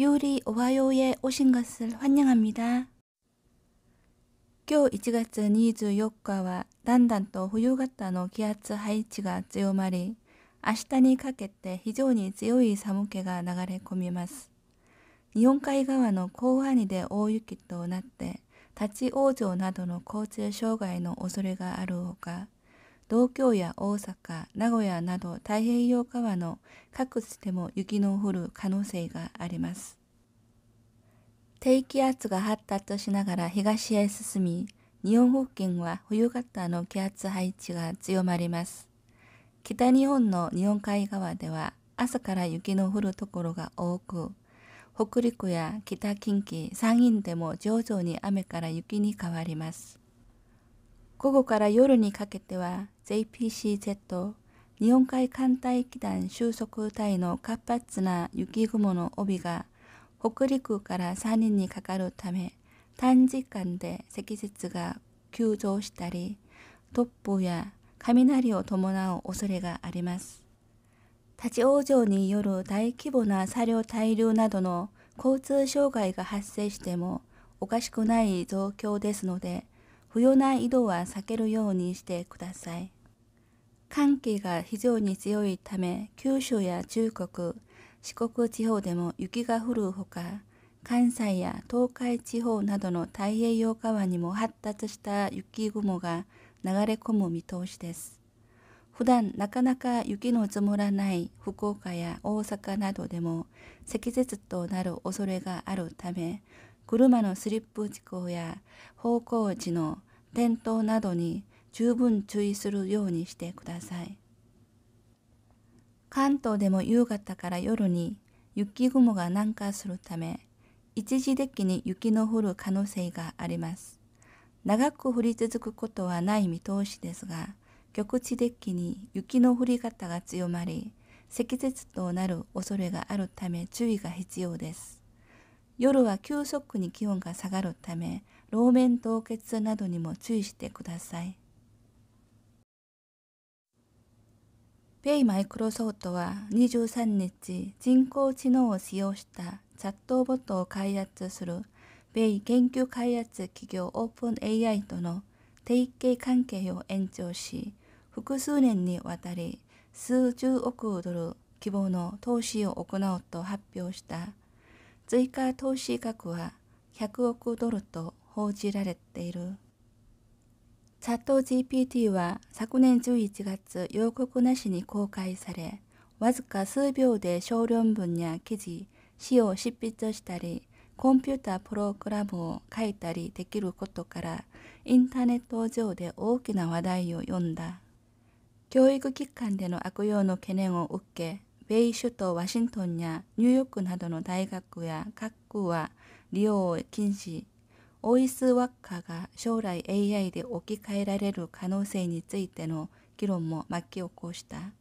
유리오하요에오신것을환영합니다今日1月24日はだんだんと冬型の気圧配置が強まり、明日にかけて非常に強い寒気が流れ込みます。日本海側の広範囲で大雪となって、立ち往生などの交通障害の恐れがあるほか、東京や大阪、名古屋など太平洋側の各地でも雪の降る可能性があります。低気圧が発達しながら東へ進み、日本付近は冬型の気圧配置が強まります。北日本の日本海側では朝から雪の降るところが多く、北陸や北近畿、山陰でも徐々に雨から雪に変わります。午後から夜にかけては JPCZ 日本海艦隊機団収束隊の活発な雪雲の帯が北陸から山陰にかかるため短時間で積雪が急増したり突風や雷を伴う恐れがあります。立ち往生による大規模な車両滞留などの交通障害が発生してもおかしくない状況ですので、不要な移動は避けるようにしてください。寒気が非常に強いため九州や中国四国地方でも雪が降るほか関西や東海地方などの太平洋側にも発達した雪雲が流れ込む見通しです普段なかなか雪の積もらない福岡や大阪などでも積雪となる恐れがあるため車のスリップ事故や方向時の転倒などに十分注意するようにしてください。関東でも夕方から夜に雪雲が南下するため、一時的に雪の降る可能性があります。長く降り続くことはない見通しですが、局地的に雪の降り方が強まり、積雪となる恐れがあるため注意が必要です。夜は急速に気温が下がるため、路面凍結などにも注意してください。米マイクロソフトは23日、人工知能を使用したチャットボットを開発する米研究開発企業オープン AI との提携関係を延長し、複数年にわたり数十億ドル規模の投資を行うと発表した。追加投資額は100億ドルと報じられている。チャット GPT は昨年11月予告なしに公開され、わずか数秒で小論文や記事、詩を執筆したり、コンピュータープログラムを書いたりできることから、インターネット上で大きな話題を呼んだ。教育機関での悪用の懸念を受け、米首都ワシントンやニューヨークなどの大学や学区は利用を禁止、オイス・ワッカが将来 AI で置き換えられる可能性についての議論も巻き起こした。